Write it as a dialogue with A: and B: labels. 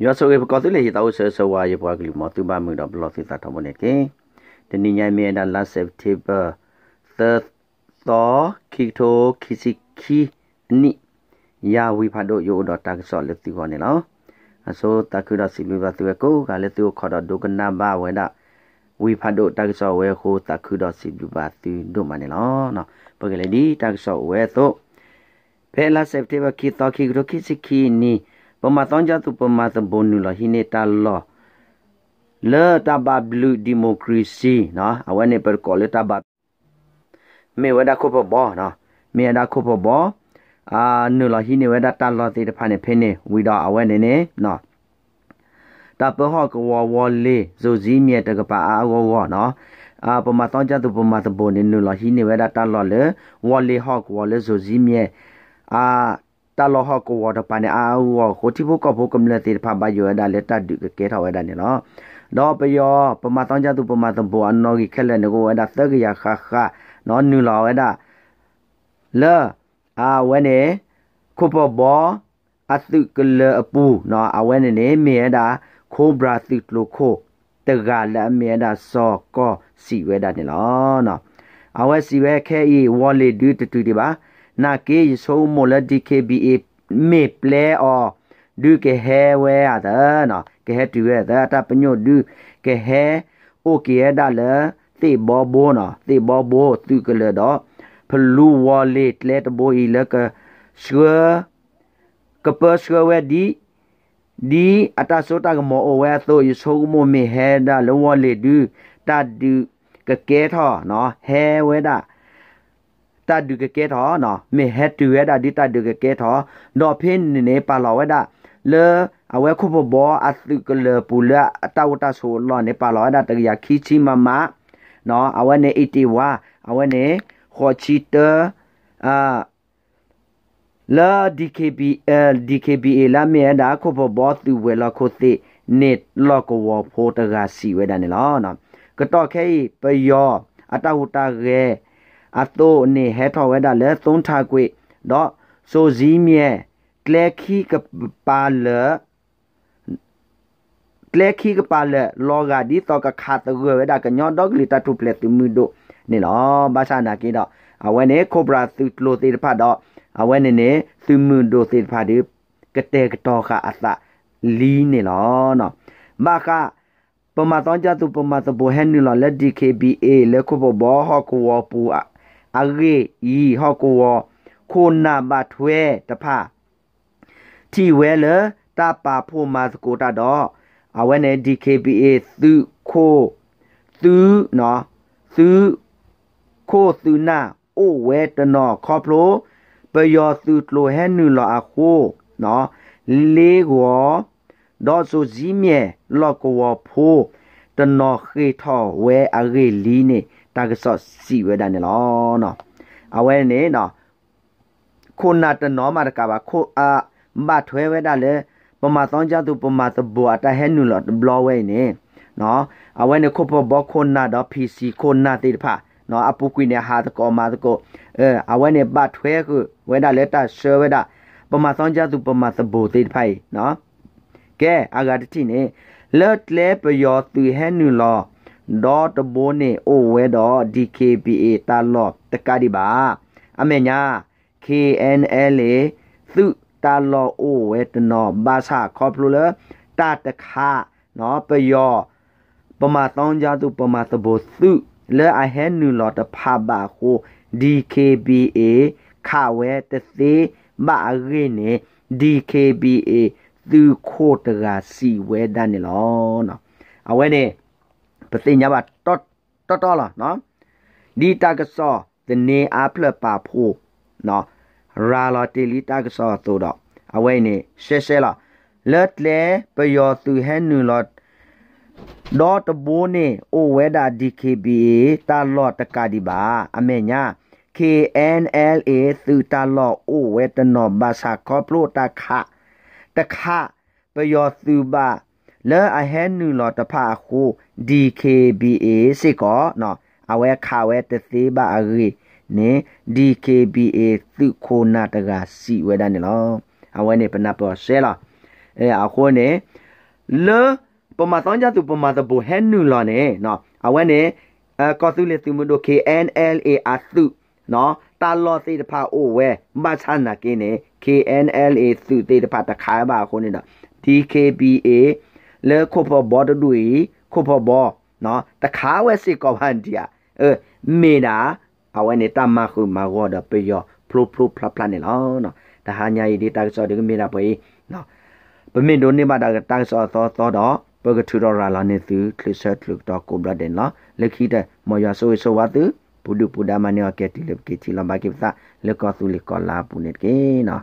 A: ယောဆိုကေကောတိလေဟီတောဆဆဝါယေပွားကလူမတူပါမှုတော့ဘလော့စစ်တာထမနေကေတနိညာမြေနာလတ်စက်တေဘာသတ်သောခီတိုခီစီခီနိယာဝိဖတ်တို့ယောတော့တာကဆော့လက်တီခေါ်နေလောအဆိုတကုဒစီလူပါသူကိုကလည်းသူခေါ်တော့ဒုကနာဘဝဲတာဝိဖတ်တို့တက္ဆောဝဲခိုတခုတော်စီပြပါသူတို့မနေလောနော်ပကလေဒီတက္ဆောဝဲတို့ဖဲလာစက်တေဘခီတော်ခီဂရခီစခီနီပမတောင်းကြသူပမသဘုံနူလဟိနေတာလောလေတာဘဘလူဒီမိုကရေစီနော်အဝနေပကောလေတာဘမေဝဒခုပဘောနော်မေဒါခုပဘောအာနူလဟိနေဝဒတာလောတေတဖာနေဖင်းနေဝီတော်အဝနေနေနော်တပဟောကဝဝလေးဇိုဇီမြတ်တကပါအာဝဝနော်အာပမတောကြသူပမသဘုန်နူလဟိနေဝဒတာလောလေဝလေးဟောကဝလေးဇိုဇီမြတ်အာတာလောဟကိုဝတ်ပန်အာဝဟိုတိဘကဘကမလတိဖဘယောဒါလက်တဒုကေထဝဒါနေလောတော့ပယောပမတောင်းကြသူပမတဘောအနော်ကြီးခက်လက်ငကိုဝဒါသကရခခနော်နူလောဝဒါလာအာဝနေခုပဘောအသုကလအပူနော်အဝနေနေမြေဒါခိုးဘရာတိလိုခိုတကလည်းမြေဒါစောကောစီဝဲဒါနေလောနော်အဝစီဝဲခဲဤဝေါ်လီဒူတူတူဒီပါ na ke yi so mo la di ke bi e me ple o du ke he we a da no ke he tu we da ta panyo du ke he o ke da le te bo bo no te bo bo tu ke le do plu wa le le to bo i le ke sure ke pe sure we di di ata so ta ke mo o we so yi so mo me he da le wa le du ta du กะเกทอเนาะแฮเวดาတာဒုကကဲထောနော်မေဟက်တူဝဲတာဒီတာဒုကကဲထောနော်ဖင်းနေနေပါလောဝဲတာလေအဝဲခုပဘောအသုကလေပူလအတဝတဆိုလောနေပါလောဒါတရခီချီမမနော်အဝဲနေအီတီဝါအဝဲနေခေါ်ချီတအာလာ DKBL DKBA လာမြေဒါခုပဘောသူဝဲလခုသိနေလောကဝဖိုတကစီဝဲဒါနေလောနော်ကတော့ခဲပယောအတဝတရဲအတိုနေဟဲထော်ဝဲတာလဲသုံးထားကွေတော့ဆိုဇီးမြဲကလဲခီကပါလကလဲခီကပါလလောဂာဒီတော့ကခါတရွယ်ဝဲတာကညော့တော့ကလီတာတူပလက်တူမီဒိုနေလောဘာသာနာကေတော့အဝဲနေကိုဘရာသူလိုသေးတဖတ်တော့အဝဲနေနေသူမွန်ဒိုသေးတဖတ်ဒီကတဲ့ကတော်ခါအသလီနေလောနော်ဘာကပမာတောင်းကြသူပမာသဘဟန်နီလောလက်ဒီ KBA လက်ခုဘဘောဟော့ကဝပူအအရေဤဟောကိုဝခိုနာဘထွဲတဖတီဝဲလတပါဖို့မာစကိုတာတော့အဝဲနဲ့ DKBA သူခိုသူနော်သူခိုသူနာအိုဝဲတနော်ခေါပလိုပယောသူလိုဟဲနူလောအခိုနော်လေးကောဒေါ်ဆိုဇီမြဲလောကောဖိုးတနော်ခေထောဝဲအရေလီနေတာဂက်ဆော့စီဝဲဒါနေလောနော်အဝဲနေနော်ခိုနာတနောမာတကပါခိုအာမထွဲဝဲဒါလေပမာသောကြသူပမာသဘောအတဟဲနူလောဘလောဝဲနေနော်အဝဲနေခုပဘောခိုနာတော့ PC ခိုနာတေတဖာနော်အပုကွိနေဟာတကောမာတကောအဲအဝဲနေပတ်ထွဲခုဝဲဒါလေတဆွဲဝဲဒါပမာသောကြသူပမာသဘောတေတဖိုင်နော်ကဲအာဂတတိနေလတ်လေပယောသူဟဲနူလောဒေါ်တဘိုးနေအိုဝဲတော့ DKPA တာလော့တကတိပါအမေညာ KNL သုတာလော့အိုဝဲတနော်ဘာသာခေါ်ပလိုလတာတခါနော်ပယောပမာတောင်းကြသူပမာသဘောသုလဲအဟဲနူလော်တဖပါကို DKBA ခဝဲတသိဘာရိနေ DKBA သူခိုတရာစီဝဲဒန်နော်အဝဲနေပသိညာပါတော့တော့တော့လားနော်ဒီတာကစောဒီနေအပလပါဖို့နော်ရာလာတီလီတာကစောသို့တော့အဝဲနေရှဲရှဲလားလတ်လေပယောသူဟဲနူလော့ဒေါ်တဘိုးနေအိုဝဲတာ DKB တာလော့တကဒီပါအမေညာ KNLA သူတာလော့အိုဝဲတနော်ဘာသာကောပလိုတခတခပယောသူပါလဲအဟဲနူလော်တဖာခု DKBA စေကောနော် အဝဲခါဝဲတသေးပါအရီနေ DKBA သူခိုနာတကစီဝဲတန်နော်အဝဲနေပနပေါ်ဆဲလာအဲအခုနေလဲပမာတောင်းကြသူပမာတဘူဟဲနူလော်နေနော်အဝဲနေအကောသူလေသူမတို့ KNLA အသူနော်တာလော်သေးတဖာအိုဝဲမဆန်းနာကင်းနေ KNLA သူသေးတဖာတခါပါခုနေတော့ DKBA လေခုဖဘောတူီခုဖဘောနော်တခါဝဲစစ်ကောဟန်တီယာအဲမေနာအဝဲနေတာမခုမဝဒပေယောဖလိုဖလိုဖလပလနေလောနော်တဟာညာရီဒေတာဆောဒီမေနာပွေနော်ပမင်တို့နေမတာတာဆောသောသောတော့ပကထူတော်ရာလာနေသူခလစ်ဆက်လုတော့ကိုဘလဒင်လားလက်ခိတဲ့မော်ယာဆိုဆိုဝါသူဘုဒ္ဓဘုဒ္ဓမနေအကတိလက်ကတိလမကိဖသလကောသူလကလာပုန်ကေနော်